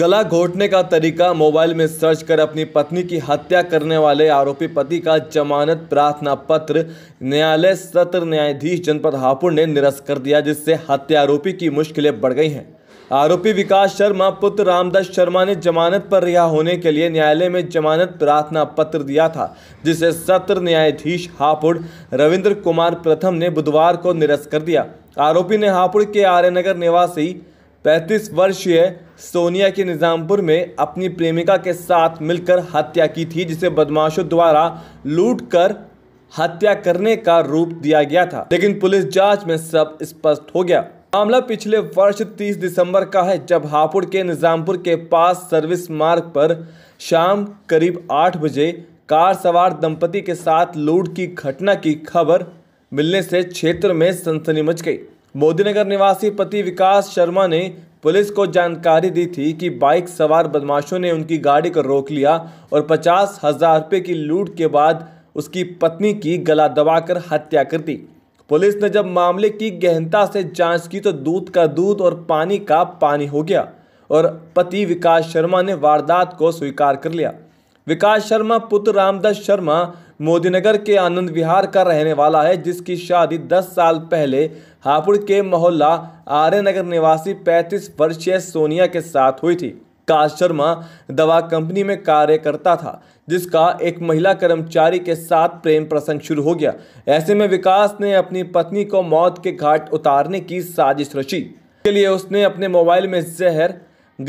गला घोटने का तरीका मोबाइल में सर्च कर अपनी पत्नी की हत्या करने वाले आरोपी पति का जमानत प्रार्थना पत्र न्यायालय सत्र न्यायाधीश जनपद हापुड़ ने निरस्त कर दिया जिससे हत्या आरोपी की मुश्किलें बढ़ गई हैं आरोपी विकास शर्मा पुत्र रामदास शर्मा ने जमानत पर रिहा होने के लिए न्यायालय में जमानत प्रार्थना पत्र दिया था जिसे सत्र न्यायाधीश हापुड़ रविन्द्र कुमार प्रथम ने बुधवार को निरस्त कर दिया आरोपी ने हापुड़ के आर्यनगर निवासी पैंतीस वर्षीय सोनिया के निज़ामपुर में अपनी प्रेमिका के साथ मिलकर हत्या की थी जिसे बदमाशों द्वारा लूट कर हत्या करने का रूप दिया गया था लेकिन पुलिस जांच में सब स्पष्ट हो गया मामला पिछले वर्ष 30 दिसंबर का है जब हापुड़ के निज़ामपुर के पास सर्विस मार्ग पर शाम करीब आठ बजे कार सवार दंपति के साथ लूट की घटना की खबर मिलने से क्षेत्र में सनसनी मच गई मोदीनगर निवासी पति विकास शर्मा ने पुलिस को जानकारी दी थी कि बाइक सवार बदमाशों ने उनकी गाड़ी को रोक लिया और पचास हजार रुपये की लूट के बाद उसकी पत्नी की गला दबाकर हत्या कर दी पुलिस ने जब मामले की गहनता से जांच की तो दूध का दूध और पानी का पानी हो गया और पति विकास शर्मा ने वारदात को स्वीकार कर लिया विकास शर्मा पुत्र रामदास शर्मा मोदीनगर के आनंद विहार का रहने वाला है जिसकी शादी 10 साल पहले हापुड़ के मोहल्ला आर्य नगर निवासी 35 वर्षीय सोनिया के साथ हुई थी काश शर्मा दवा कंपनी में कार्य करता था जिसका एक महिला कर्मचारी के साथ प्रेम प्रसंग शुरू हो गया ऐसे में विकास ने अपनी पत्नी को मौत के घाट उतारने की साजिश रची के लिए उसने अपने मोबाइल में जहर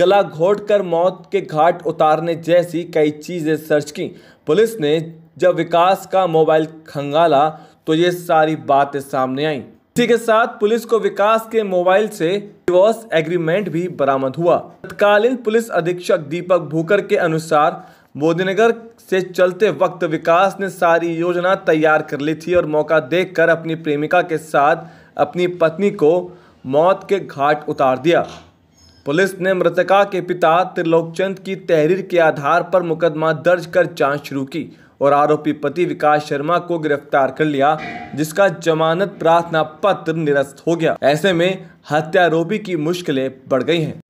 गला घोट कर मौत के घाट उतारने जैसी कई चीज़ें सर्च की पुलिस ने जब विकास का मोबाइल खंगाला तो ये सारी बातें सामने आई इसी के साथ पुलिस को विकास के मोबाइल से डिवोर्स एग्रीमेंट भी बरामद हुआ तत्कालीन पुलिस अधीक्षक दीपक भूकर के अनुसार मोदीनगर से चलते वक्त विकास ने सारी योजना तैयार कर ली थी और मौका देखकर अपनी प्रेमिका के साथ अपनी पत्नी को मौत के घाट उतार दिया पुलिस ने मृतका के पिता त्रिलोकचंद की तहरीर के आधार पर मुकदमा दर्ज कर जांच शुरू की और आरोपी पति विकास शर्मा को गिरफ्तार कर लिया जिसका जमानत प्रार्थना पत्र निरस्त हो गया ऐसे में हत्यारोपी की मुश्किलें बढ़ गई हैं